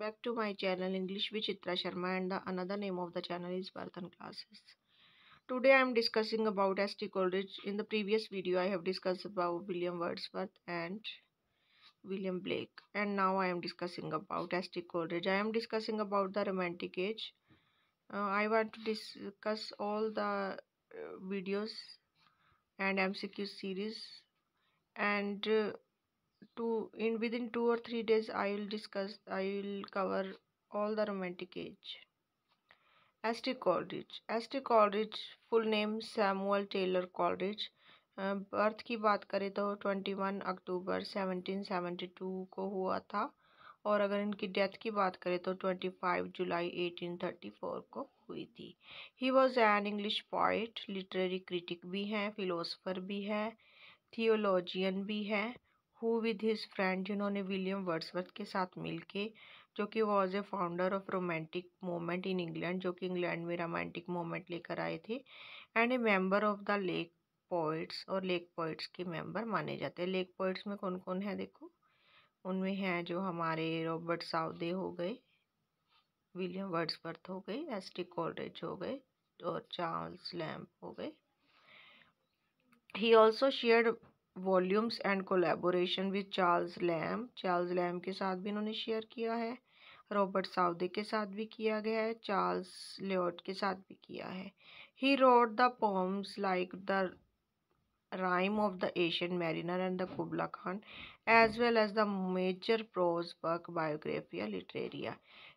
back to my channel English with Chitra Sharma and the another name of the channel is Parthan Classes. Today I am discussing about st Coleridge. In the previous video I have discussed about William Wordsworth and William Blake and now I am discussing about st Coleridge. I am discussing about the romantic age. Uh, I want to discuss all the uh, videos and MCQ series and uh, to in within two और three days I will discuss I will cover all the romantic age S T Coleridge S T Coleridge full name Samuel Taylor Coleridge birth की बात करें तो twenty one October seventeen seventy two को हुआ था और अगर इनकी डेथ की बात करें तो twenty five July eighteen thirty four को हुई थी he was an English poet literary critic भी हैं फिलोसफर भी है थियोलॉजियन भी है हु विद हिज फ्रेंड जिन्होंने विलियम वर्ड्सवर्थ के साथ मिलके जो कि was a founder of romantic movement in England जो कि इंग्लैंड में रोमांटिक मोमेंट लेकर आए थे and a member of the lake poets और लेक पोइट्स के मेंबर माने जाते हैं लेक पोइट्स में कौन कौन है देखो उनमें हैं जो हमारे रॉबर्ट साउदे हो गए विलियम वर्ड्सवर्थ हो गए एस टी कॉलरेज हो गए और चार्ल्स लैम्प हो गए he also share volumes and collaboration with Charles Lamb Charles Lamb के साथ भी इन्होंने शेयर किया है रॉबर्ट साउदे के साथ भी किया गया है चार्ल्स लियोट के साथ भी किया है he wrote the poems like the Rime of the Asian Mariner and the Kubla Khan as well as the major prose work Biographia Literaria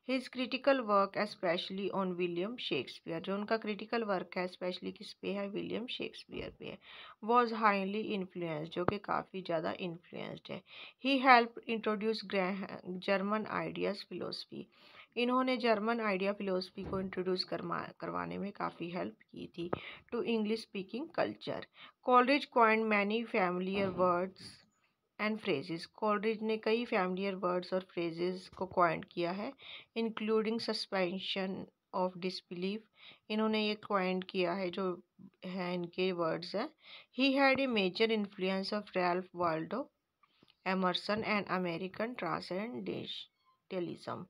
his critical work specially on William Shakespeare जो उनका critical work है specially किस पे है William Shakespeare पे है was highly influence जो कि काफ़ी ज़्यादा इन्फ्लुएंस्ड है he help introduce German ideas philosophy इन्होंने जर्मन आइडिया फिलोसफी को इंट्रोड्यूस करवा करवाने में काफ़ी हेल्प की थी to English speaking culture Coleridge coined many familiar words and phrases Coleridge ने कई फैमिलियर वर्ड्स और फ्रेजेस को क्वाइंट किया है इंक्लूडिंग सस्पेंशन ऑफ डिसबिलीफ इन्होंने ये क्वाइंट किया है जो है इनके वर्ड्स हैं he had a major influence of Ralph Waldo Emerson and American transcendentalism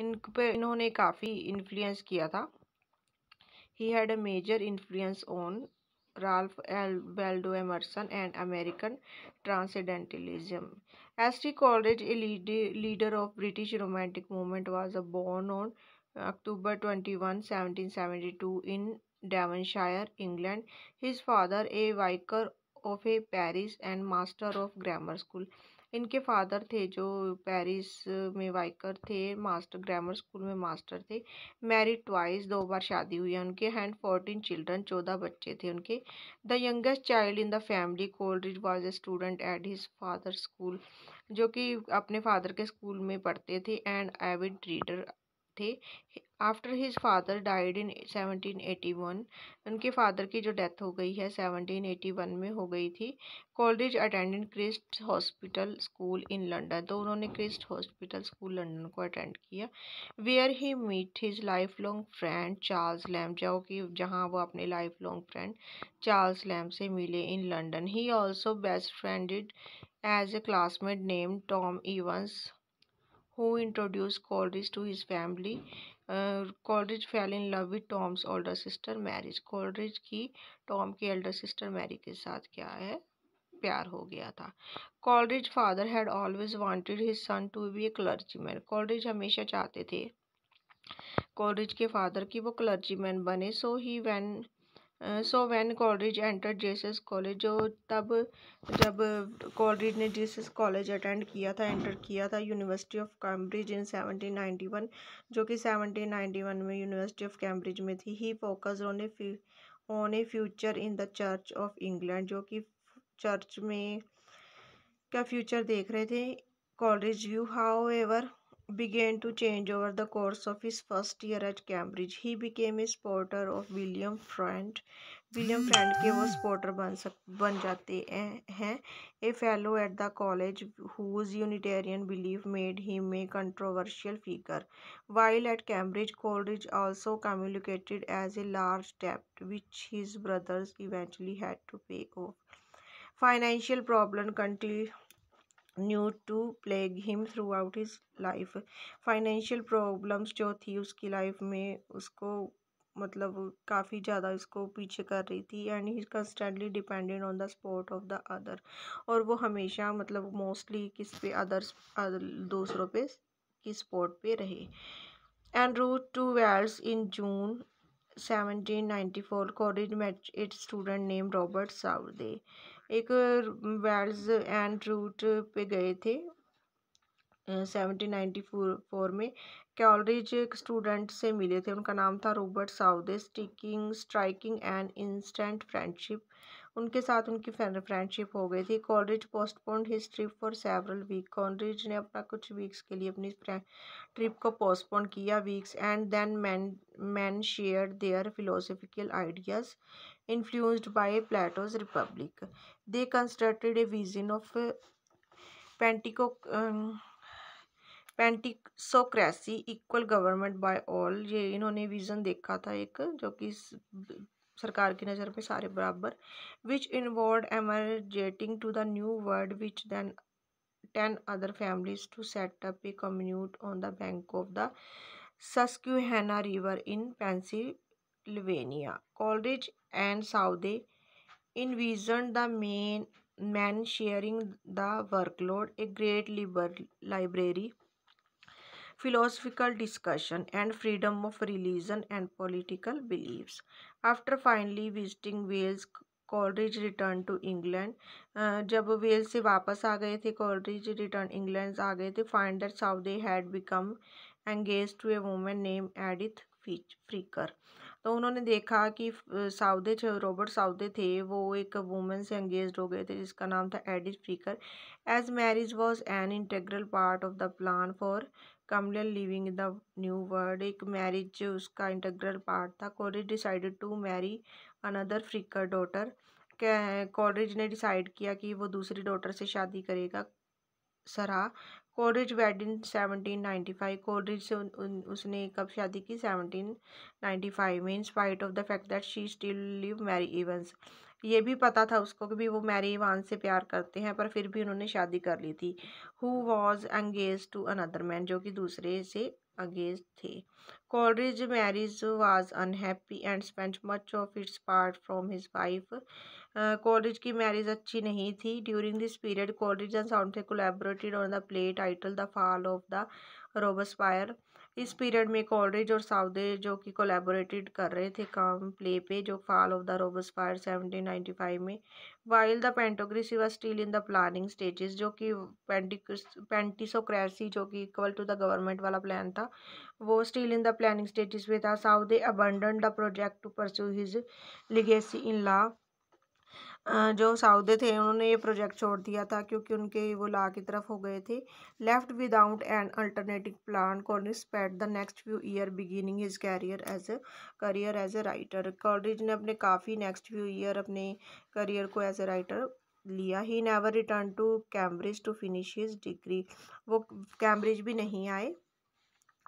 इन पर इन्होंने काफ़ी इन्फ्लुएंस किया था he had a major influence on Ralph Waldo Emerson and American Transcendentalism. called Coleridge, a leader of British Romantic movement, was born on October 21, 1772 in Devonshire, England. His father, a vicar of a parish and master of grammar school, इनके father थे जो parish में vicar थे master grammar school में master थे married twice दो बार शादी हुई है उनके हैंड फोर्टीन चिल्ड्रन चौदह बच्चे थे उनके the youngest child in the family Coleridge was a student at his father school जो कि अपने फादर के स्कूल में पढ़ते थे एंड एविड रीडर थे after his father died in 1781 उनके फादर की जो डेथ हो गई है 1781 में हो गई थी Coleridge attended Christ Hospital school in London तो उन्होंने क्रिस्ट हॉस्पिटल स्कूल लंदन को अटेंड किया where he meet his lifelong friend Charles Lamb जो कि जहाँ वो अपने lifelong friend Charles Lamb से मिले in London he also best friended as a classmate name Tom Evans who introduced Coleridge to his family. Uh, Coleridge fell in love with Tom's older sister Mary. Coleridge की Tom की elder sister Mary के साथ क्या है प्यार हो गया था Coleridge father had always wanted his son to be a clergyman Coleridge हमेशा चाहते थे कॉलरिज के फादर की वो क्लर्जीमैन बने so he when so when Coleridge enter Jesus college जो तब जब कॉलरिज ने जेसस कॉलेज अटेंड किया था एंटर किया था university of Cambridge in seventeen ninety one जो कि सेवनटीन नाइन्टी वन में यूनिवर्सिटी ऑफ कैम्ब्रिज में थी he focus on a on a future in the Church of England जो कि चर्च में का फ्यूचर देख रहे थे Coleridge you however began to change over the course of his first year at Cambridge. He became a supporter of William Friend. William Friend ke wo supporter ban, ban jate hain. A fellow at the college whose Unitarian belief made him a controversial figure. While at Cambridge, Coleridge also accumulated as a large debt which his brothers eventually had to pay off. Financial problem continued new to plague him throughout his life financial problems जो थी उसकी life में उसको मतलब काफ़ी ज़्यादा इसको पीछे कर रही थी and he constantly dependent on the support of the other और वो हमेशा मतलब मोस्टली किस पे अदर्स अदर दूसरों पे की सपोर्ट पे रहे and route to Wales in June seventeen four Coleridge match it student name Robert Southey एक वेल्स एंड रूट पे गए थे सेवनटीन फोर में कैलरिज एक स्टूडेंट से मिले थे उनका नाम था Robert Southey sticking striking and instant friendship उनके साथ उनकी फ्रेंडशिप हो गई थी Coleridge postponed his trip for several week Coleridge ने अपना कुछ वीक्स के लिए अपनी ट्रिप को पोस्टपोन किया weeks and then man man share their philosophical ideas influenced by Plato's Republic. They constructed a vision of uh, Pentico, um, equal government by all ये इन्होंने विज़न देखा था एक जो कि सरकार की नज़र में सारे बराबर which involve emigrating to the new world which than ten other families to set up a commune on the bank of the Susquehanna river in Pennsylvania Lithuania, Coleridge and Southey envisioned the main men sharing the workload, a great library, philosophical discussion, and freedom of religion and political beliefs. After finally visiting Wales, Coleridge return to England जब Wales से वापस आ गए थे Coleridge return England आ गए थे find that had become engage to a woman name Edith Fricker तो उन्होंने देखा कि साउदे थे रॉबर्ट साउदे थे वो एक वुमेन से एंगेज हो गए थे जिसका नाम था Edith Fricker as marriage was an integral part of the plan for communal living in the new world एक मैरिज उसका इंटेग्रल पार्ट था Coleridge decided to marry another Fricker daughter Coleridge ने डिसाइड किया कि वो दूसरी डॉटर से शादी करेगा Sarah Coleridge wedding seventeen ninety five Coleridge से उसने कब शादी की सेवनटीन नाइन्टी फाइव में spite of the fact that she still live Mary Evans ये भी पता था उसको कि भी वो मैरी इवान से प्यार करते हैं पर फिर भी उन्होंने शादी कर ली थी who was engage to another man जो कि दूसरे से अंगेज थे Coleridge marriage was unhappy and spent much of its part from his wife Coleridge की मैरिज अच्छी नहीं थी during this period Coleridge and Southey collaborated on play title the fall of the the Robespierre इस period में Coleridge और Southey जो कि collaborated कर रहे थे काम प्ले पे जो fall of the Robespierre five में while the pantisocracy was still in the planning stages जो कि पेंटिसोक्रेसी जो कि इक्वल टू द गवर्नमेंट वाला प्लान था वो still in the planning stages पे था Southey abandon the project to pursue his legacy in law जो सऊदे थे उन्होंने ये प्रोजेक्ट छोड़ दिया था क्योंकि उनके वो ला की तरफ हो गए थे left without an alternative plan Coleridge spent the next few year beginning his career as a career as a writer Coleridge ने अपने काफ़ी नेक्स्ट फ्यू ईयर अपने करियर को एज ए राइटर लिया he never return to Cambridge to finish his degree वो Cambridge भी नहीं आए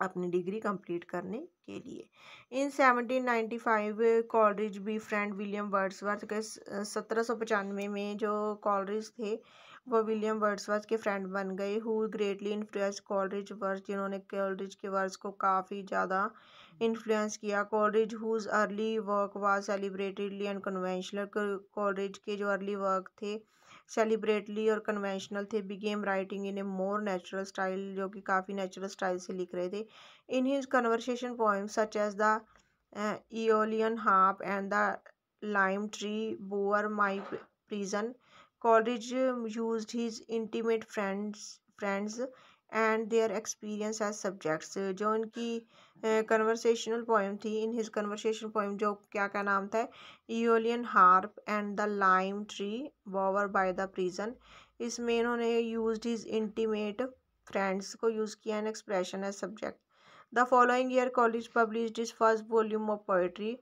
अपनी डिग्री कंप्लीट करने के लिए इन 1795 कॉलरिज भी फ्रेंड विलियम वर्ड्सवर्थ के सत्रह सौ पचानवे में जो कॉलरिज थे वो विलियम वर्ड्सवर्थ के फ्रेंड बन गए who greatly influence Coleridge verse जिन्होंने कॉलरिज के वर्स को काफ़ी ज़्यादा इन्फ्लुएंस किया Coleridge whose early work was celebratedly and conventional Coleridge के जो अर्ली वर्क थे सेलिब्रेटली और कन्वेंशनल थे began writing in a more natural style जो कि काफ़ी नेचुरल स्टाइल से लिख रहे थे in his conversation poem such as the Eolian Harp and the Lime Tree Bower My Prison Coleridge use his intimate friends friends and their experience as subjects uh, जो उनकी uh, conversational poem थी in his conversational poem जो क्या the नाम था Aeolian harp and the lime tree bower by the prison इसमें इन्होंने used his intimate friends को use किया expression as subject the following year college published his first volume of poetry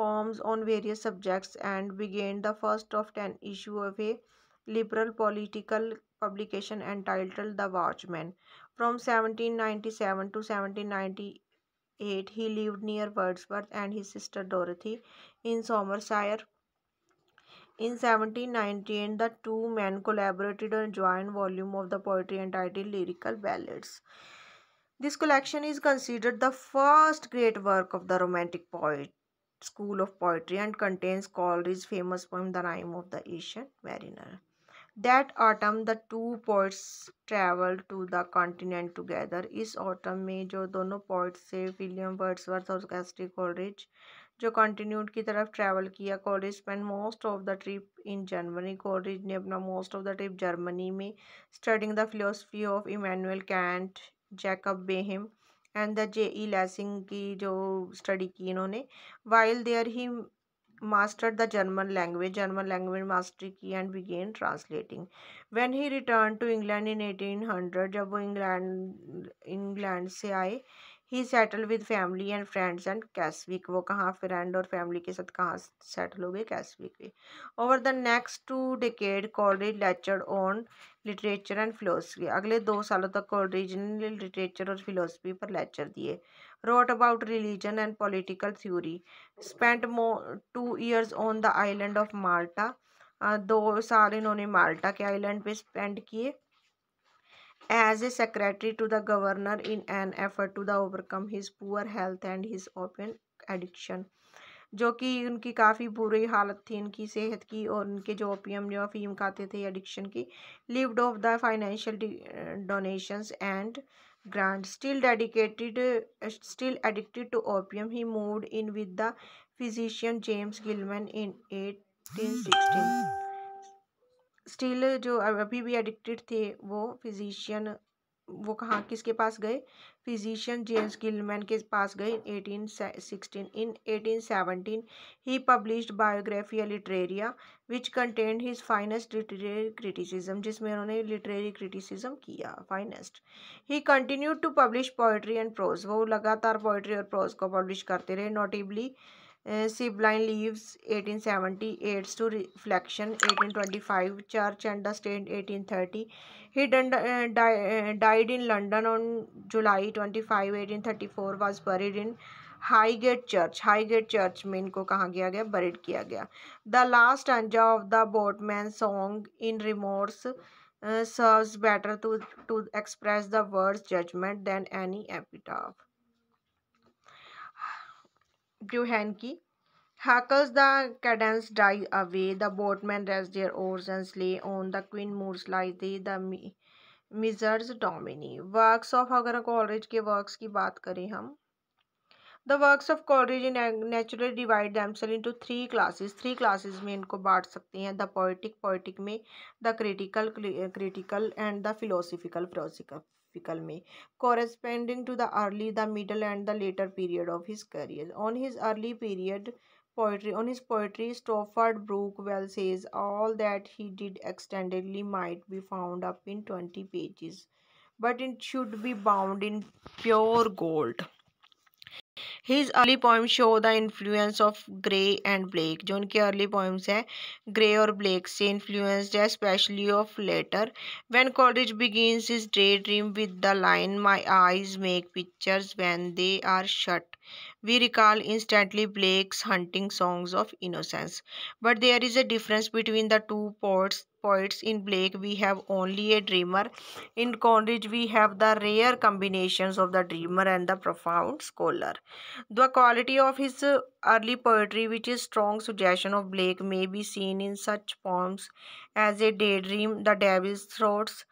poems on various subjects and began the first of 10 issue of a liberal political publication entitled The Watchman. From 1797 to 1798 he lived near Wordsworth and his sister Dorothy in Somerset. In 1798, the two men collaborated on a joint volume of the poetry entitled Lyrical Ballads. This collection is considered the first great work of the Romantic poet school of poetry and contains Coleridge's famous poem The Rime of the Asian Mariner. That autumn the two poets travel to the continent together इस autumn में जो दोनों points थे William Wordsworth और कैस्ट्री Coleridge जो कॉन्टीन्यूट की तरफ travel किया college spend most of the trip in Germany college ने अपना most of the trip Germany में studying the philosophy of Immanuel Kant Jacob Boehme and the J E Lessing की जो स्टडी की इन्होंने while there he mastered the German language, German language mastery की and began translating. When he returned to England in 1800, जब वो England England से आए ही settle with family and friends and Keswick वो कहाँ फ्रेंड और फैमिली के साथ कहाँ सेटल हो गए कैसविक में over the next two decade Coleridge lecture on literature and philosophy अगले दो सालों तक कॉलरेज ने लिटरेचर और फिलोसफी पर लेक्चर दिए wrote about religion and political theory, spent more, two years on the island of Malta. Uh, दो साल इन्होंने माल्टा के आइलैंड पे स्पेंड किए as a secretary to the governor in an effort to the overcome his poor health and his open addiction जो कि उनकी काफ़ी बुरी हालत थी इनकी सेहत की और उनके जो ओपियम जो अफीम खाते थे एडिक्शन की lived off the financial donations and Grant, still dedicated, uh, still addicted to opium, he moved in with the physician James Gilman in 1816. Still, जो अभी भी addicted? थे वो physician. वो कहाँ किसके पास गए फिजिशियन जेम्स गिलमैन के पास गए in eighteen sixteen in eighteen seventeen he published Biographia Literaria which content his finest literary criticism जिसमें उन्होंने लिटरेरी क्रिटिसिज्म किया finest he continue to publish poetry and prose वो लगातार पोइट्री और प्रोज को पब्लिश करते रहे notably Sibylline leaves 1870 aids to reflection 1825 church and the state 1830 he died in London on July 25 1834 buried in high Highgate church Highgate church में इनको कहा गया गया बरीड किया गया the last stanza of the boatman song in remorse serves better to to express the words judgment than any epitaph की hackles the cadence die away the boatman rest their oars and slay on the queen moors lies they the misers Domine works of अगर Coleridge के works की बात करें हम the works of Coleridge in natural divide themselves to three classes three classes में इनको बांट सकते हैं द पोइटिक पोइटिक में the critical critical and the philosophical philosophical despicable corresponding to the early the middle and the later period of his career on his early period poetry on his poetry Stafford Brookwell says all that he did extendedly might be found up in 20 pages but it should be bound in pure gold his early poems show the influence of Gray and Blake. जो उनके early poems are Gray or Blake's से influenced especially of later. When college begins his daydream with the line My eyes make pictures when they are shut. We recall instantly Blake's hunting songs of innocence. But there is a difference between the two poets poets in Blake we have only a dreamer. In Coleridge we have the rare combinations of the dreamer and the profound scholar. The quality of his uh, early poetry which is strong suggestion of Blake may be seen in such poems as A Daydream, The Devil's Throats,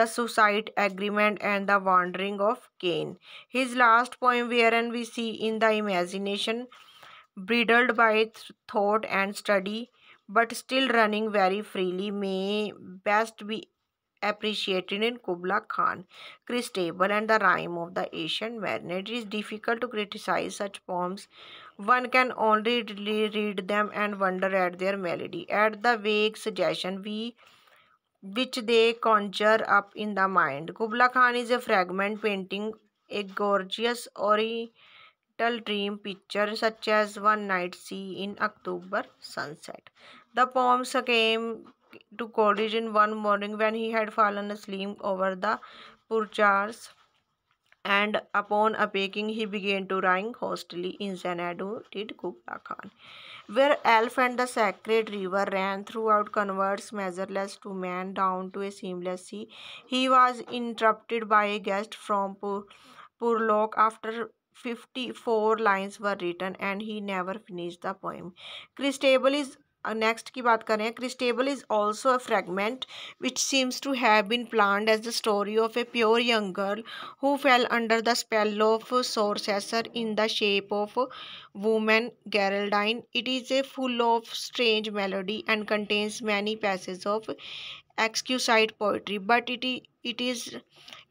The Suicide Agreement and The Wandering of Cain. His last poem wherein we see in the imagination bridled by thought and study but still running very freely may best be appreciated in Kubla Khan, Chris Table and the rhyme of the Asian Mariner. It is difficult to criticize such poems. One can only read them and wonder at their melody, at the vague suggestion we which they conjure up in the mind. Kubla Khan is a fragment painting, a gorgeous ori little dream picture such as one night sea in October sunset. The poems came to in one morning when he had fallen asleep over the purjars. and upon awaking he began to rhyme hostily in Xanadu did Kubla Khan, where elf and the sacred river ran throughout converts measureless to man down to a seamless sea. He was interrupted by a guest from Purlock after 54 lines were written and he never finished the poem. Christabel is uh, next ki baat kare Christabel is also a fragment which seems to have been planned as the story of a pure young girl who fell under the spell of sorcerer in the shape of woman Geraldine. It is a full of strange melody and contains many passages of exquisite poetry, but it, it is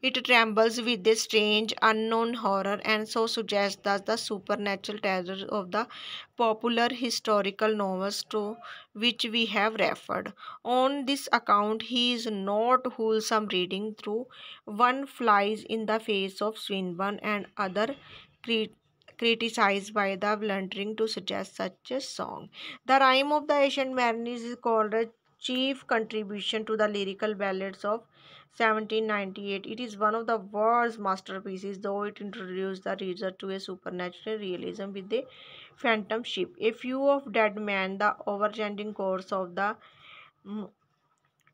it trembles with a strange unknown horror and so suggests that the supernatural terror of the popular historical novels to which we have referred. On this account, he is not wholesome reading through one flies in the face of Swinburne and other critics criticized by the blundering to suggest such a song. The rhyme of the Asian Mariner is called chief contribution to the lyrical ballads of 1798. It is one of the world's masterpieces, though it introduced the reader to a supernatural realism with the phantom ship. A few of dead men, the overcharging course of the mm,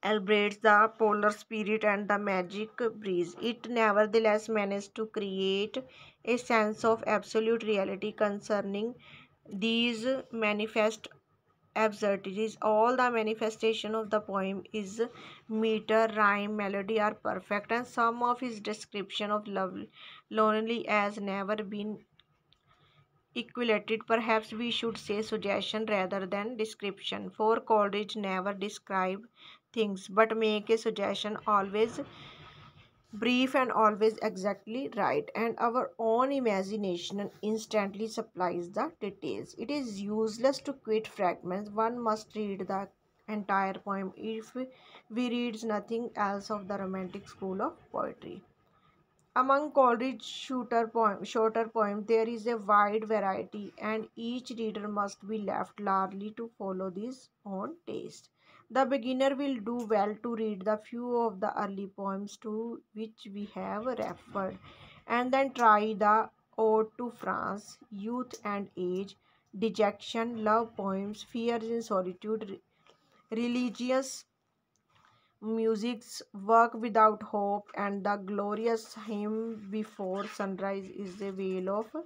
the polar spirit and the magic breeze. It nevertheless managed to create a sense of absolute reality concerning these manifest absurdities all the manifestation of the poem is meter rhyme melody are perfect and some of his description of love, lonely has never been equated perhaps we should say suggestion rather than description for coleridge never describe things but make a suggestion always brief and always exactly right and our own imagination instantly supplies the details it is useless to quote fragments one must read the entire poem if we reads nothing else of the romantic school of poetry among coleridge's shorter poem, shorter poem there is a wide variety and each reader must be left largely to follow his own taste the beginner will do well to read the few of the early poems to which we have referred and then try the Ode to France, Youth and Age, Dejection, Love Poems, Fears in Solitude, Religious Music's Work Without Hope and the Glorious Hymn Before Sunrise is the Veil of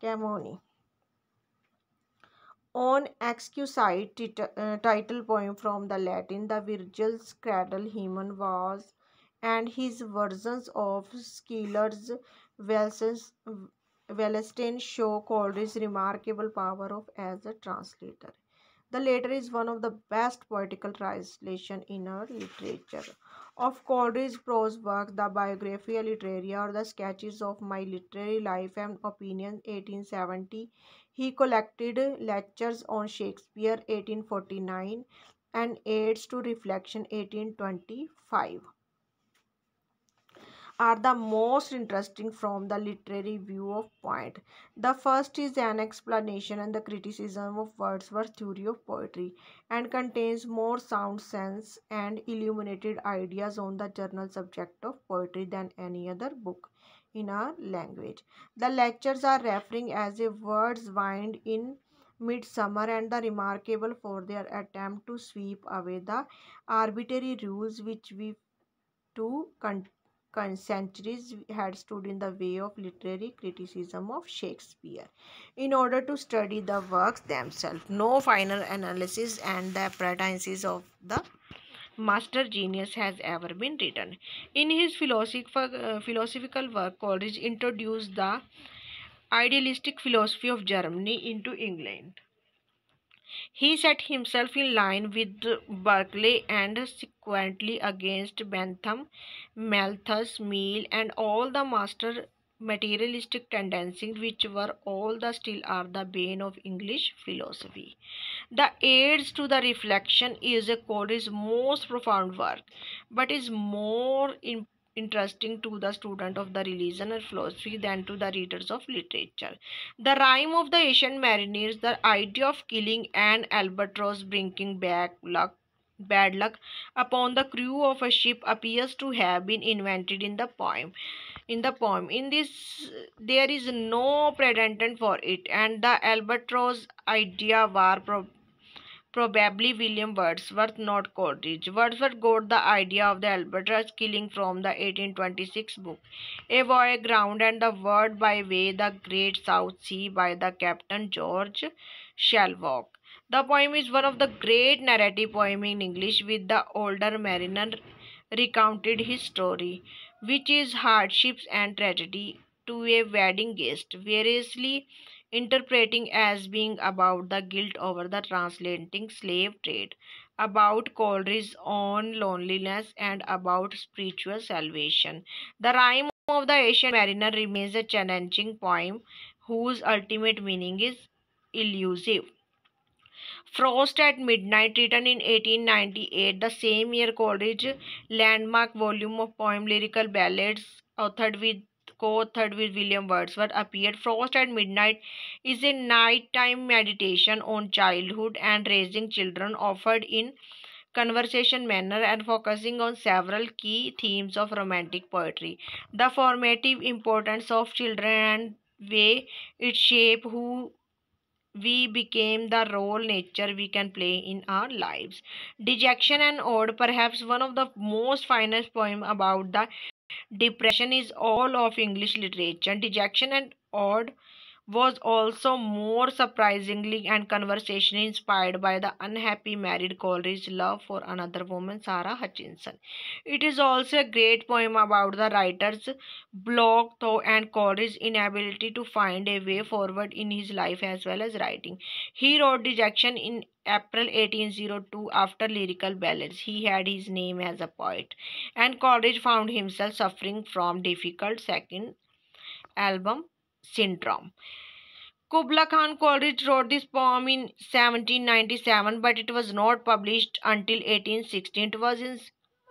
Camoni on exquisite uh, title poem from the Latin, the Virgil's cradle hymn was, and his versions of Schiller's Wallenstein show called his remarkable power of as a translator. The latter is one of the best poetical translation in our literature of Coleridge's prose work, The Biographia Literaria or The Sketches of My Literary Life and Opinions, 1870. He collected lectures on Shakespeare, 1849 and aids to reflection 1825 are the most interesting from the literary view of point. The first is an explanation and the criticism of Wordsworth's theory of poetry and contains more sound sense and illuminated ideas on the general subject of poetry than any other book in our language. The lectures are referring as a words wind in midsummer and the remarkable for their attempt to sweep away the arbitrary rules which we to con centuries had stood in the way of literary criticism of Shakespeare. In order to study the works themselves, no final analysis and the appearances of the master genius has ever been written. In his philosoph- uh, philosophical work, Coleridge introduced the idealistic philosophy of Germany into England. He set himself in line with Berkeley and subsequently against Bentham, Malthus, Mill, and all the master materialistic tendencies which were all the still are the bane of English philosophy. The aids to the reflection is a Cole's most profound work, but is more important interesting to the student of the religion and philosophy than to the readers of literature. The rhyme of the Asian mariners, the idea of killing an albatross bringing back luck bad luck upon the crew of a ship appears to have been invented in the poem in the poem in this there is no precedent for it and the albatross idea was. pro probably William Wordsworth, not Coleridge. Wordsworth got the idea of the albatross killing from the 1826 book A Voyage Ground and the Word by Way the Great South Sea by the Captain George Shelvocke. The poem is one of the great narrative poems in English with the older mariner recounted his story, which is hardships and tragedy to a wedding guest, variously interpreting as being about the guilt over the transatlantic slave trade, about Coleridge's own loneliness, and about spiritual salvation. The rhyme of the Asian Mariner remains a challenging poem whose ultimate meaning is elusive. Frost at Midnight, written in 1898, the same year Coleridge landmark volume of poem Lyrical Ballads, authored with co-authored with William Wordsworth, appeared. Frost at Midnight is a nighttime meditation on childhood and raising children offered in conversation manner and focusing on several key themes of romantic poetry. The formative importance of children and way it shape who we became the role nature we can play in our lives. Dejection and odd. perhaps one of the most finest poem about the Depression is all of English literature, dejection and odd was also more surprisingly and conversationally inspired by the unhappy married Coleridge's love for another woman, Sarah Hutchinson. It is also a great poem about the writer's block though and Coleridge's inability to find a way forward in his life as well as writing. He wrote Dejection in April 1802 after lyrical ballads. He had his name as a poet and Coleridge found himself suffering from difficult second album syndrome. Kubla Khan Coleridge wrote this poem in 1797 but it was not published until 1816. It was, in,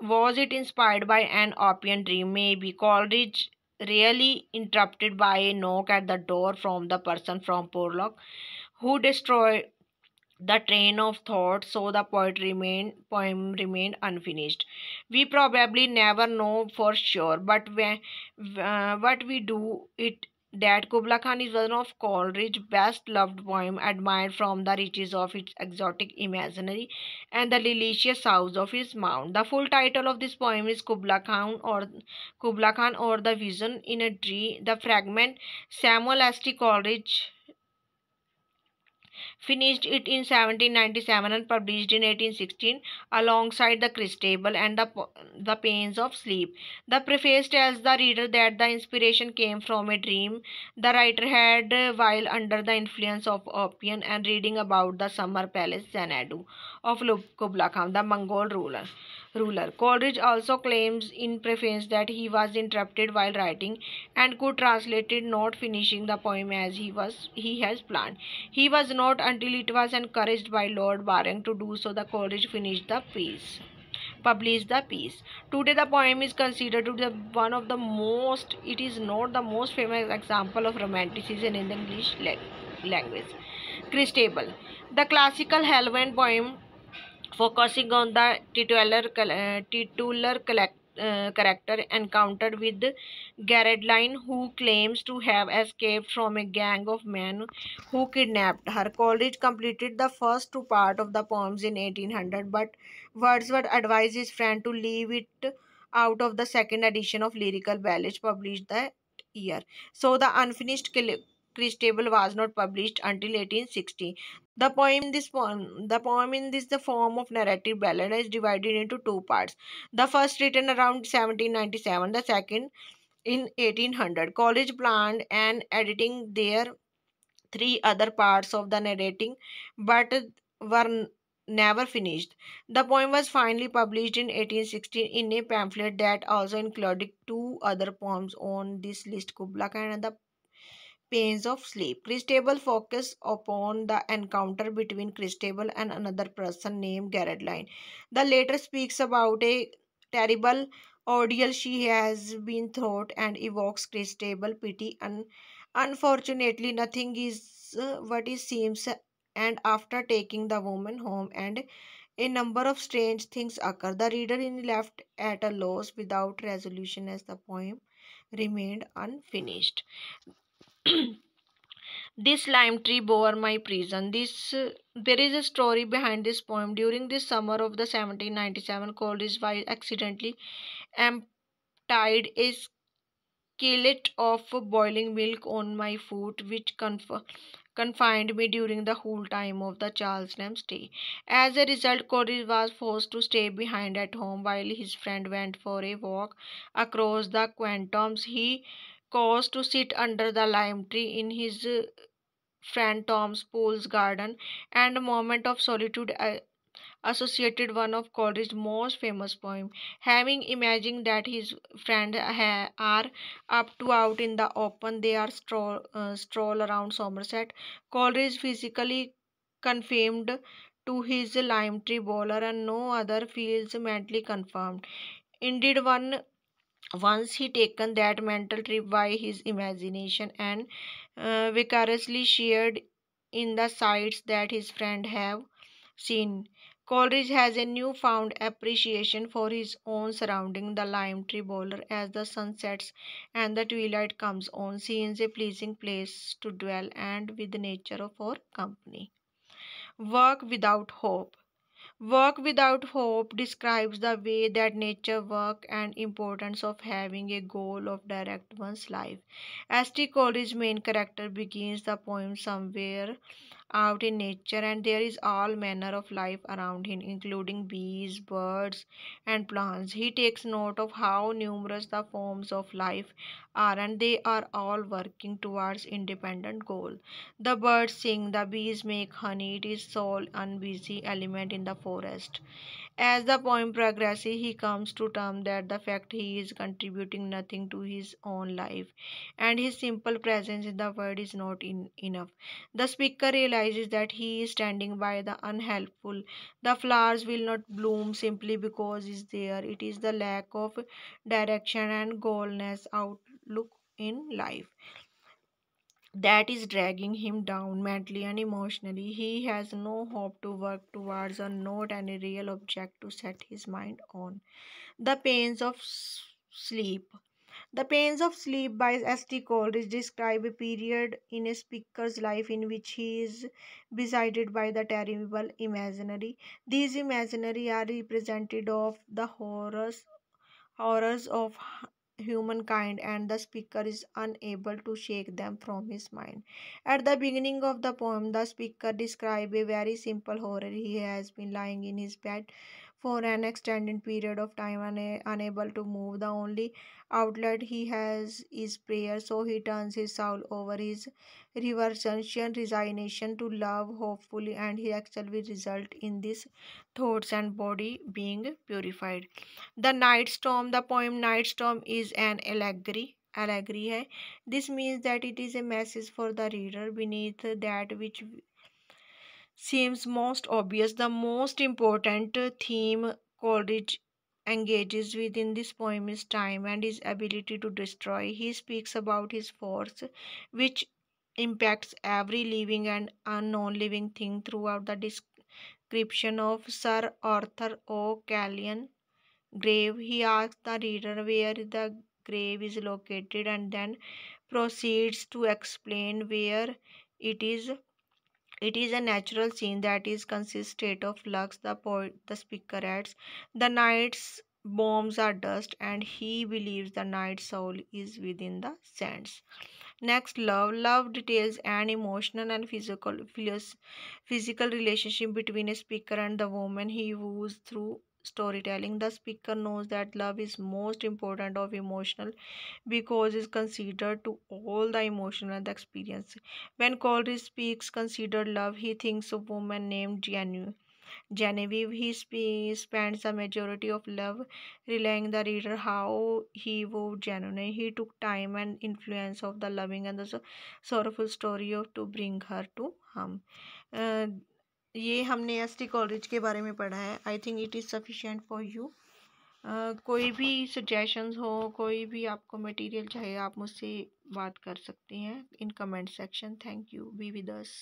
was it inspired by an opium dream? Maybe Coleridge really interrupted by a knock at the door from the person from Porlock who destroyed the train of thought so the poet remained poem remained unfinished we probably never know for sure but when uh, what we do it that Kubla Khan is one of Coleridge's best loved poems, admired from the riches of its exotic imaginary and the delicious sounds of his mouth. The full title of this poem is Kubla Khan or Kubla Khan or the Vision in a Tree. The fragment Samuel S. T. Coleridge finished it in 1797 and published in 1816 alongside The Christabel and the, the Pains of Sleep. The preface tells the reader that the inspiration came from a dream the writer had while under the influence of opium and reading about the summer palace Xanadu of Kubla Khan, the Mongol ruler ruler. Coleridge also claims in preface that he was interrupted while writing and could translate it not finishing the poem as he was he has planned. He was not until it was encouraged by Lord Byron to do so the Coleridge finished the piece published the piece. Today the poem is considered to be one of the most, it is not the most famous example of romanticism in the English language. Christabel. The classical Helven poem focusing on the titular, uh, titular uh, character encountered with Line, who claims to have escaped from a gang of men who kidnapped her. Coleridge completed the first two part of the poems in 1800 but Wordsworth advised his friend to leave it out of the second edition of Lyrical Ballads published that year. So the unfinished Table was not published until 1860. The poem in this poem, the poem in this the form of narrative ballad is divided into two parts. The first written around 1797, the second in 1800. College planned and editing their three other parts of the narrating, but were never finished. The poem was finally published in 1816 in a pamphlet that also included two other poems on this list, Kubla Khan and the pains of sleep. Christabel focused upon the encounter between Christabel and another person named Geraldine. The latter speaks about a terrible ordeal she has been through and evokes Christabel pity and unfortunately nothing is what it seems and after taking the woman home and a number of strange things occur. The reader is left at a loss without resolution as the poem remained unfinished this lime tree bore my prison this there is a story behind this poem during the summer of the 1797 Coleridge by accidentally emptied a skillet of boiling milk on my foot which conf confined me during the whole time of the Lamb stay. As a result, Coleridge was forced to stay behind at home while his friend went for a walk across the quantums. He caused to sit under the lime tree in his uh, friend Tom's Pool's garden, and a moment of solitude uh, associated one of Coleridge's most famous poems. Having imagined that his friends uh, are up to out in the open, they are stroll, uh, stroll around Somerset. Coleridge physically confirmed to his lime tree bowler, and no other feels mentally confirmed. Indeed, one once he taken that mental trip by his imagination and uh, vicariously shared in the sights that his friend have seen coleridge has a newfound appreciation for his own surrounding the lime tree bowler as the sun sets and the twilight comes on seems a pleasing place to dwell and with nature for company work without hope Work without hope describes the way that nature work and importance of having a goal of direct one's life. St. Coleridge's main character begins the poem somewhere out in nature and there is all manner of life around him including bees, birds and plants. He takes note of how numerous the forms of life are and they are all working towards independent goal the birds sing the bees make honey it is sole and busy element in the forest as the poem progresses he comes to term that the fact he is contributing nothing to his own life and his simple presence in the world is not in, enough the speaker realizes that he is standing by the unhelpful the flowers will not bloom simply because is there it is the lack of direction and goalness out look in life that is dragging him down mentally and emotionally. He has no hope to work towards or not any real object to set his mind on. The pains of sleep. The pains of sleep by st Coleridge describe a period in a speaker's life in which he is besided by the terrible imaginary. These imaginary are represented of the horrors horrors of humankind and the speaker is unable to shake them from his mind. At the beginning of the poem, the speaker describes a very simple horror. He has been lying in his bed for an extended period of time and unable to move. The only outlet he has is prayer, so he turns his soul over his reverential resignation to love hopefully, and he actually result in this thoughts and body being purified. The night storm, the poem Night Storm is an allegory allegory hai. This means that it is a message for the reader beneath that which seems most obvious the most important theme coleridge engages within this poem is time and his ability to destroy he speaks about his force which impacts every living and unknown living thing throughout the description of sir arthur o'callaghan grave he asks the reader where the grave is located and then proceeds to explain where it is it is a natural scene that is consistent of Lux, the poet, the speaker adds. The night's bombs are dust and he believes the night soul is within the sands next love love details an emotional and physical physical relationship between a speaker and the woman he woos through storytelling the speaker knows that love is most important of emotional because is considered to all the emotion and the experience when coleridge speaks considered love he thinks of woman named genevieve genevieve he speaks, spends the majority of love relaying the reader how he wove genuine he took time and influence of the loving and the sorrowful story of to bring her to him uh, ये हमने S T college के बारे में पढ़ा है I think it is sufficient for you कोई भी suggestions हो कोई भी आपको मटेरियल चाहिए आप मुझसे बात कर सकते हैं in comment section thank you be with us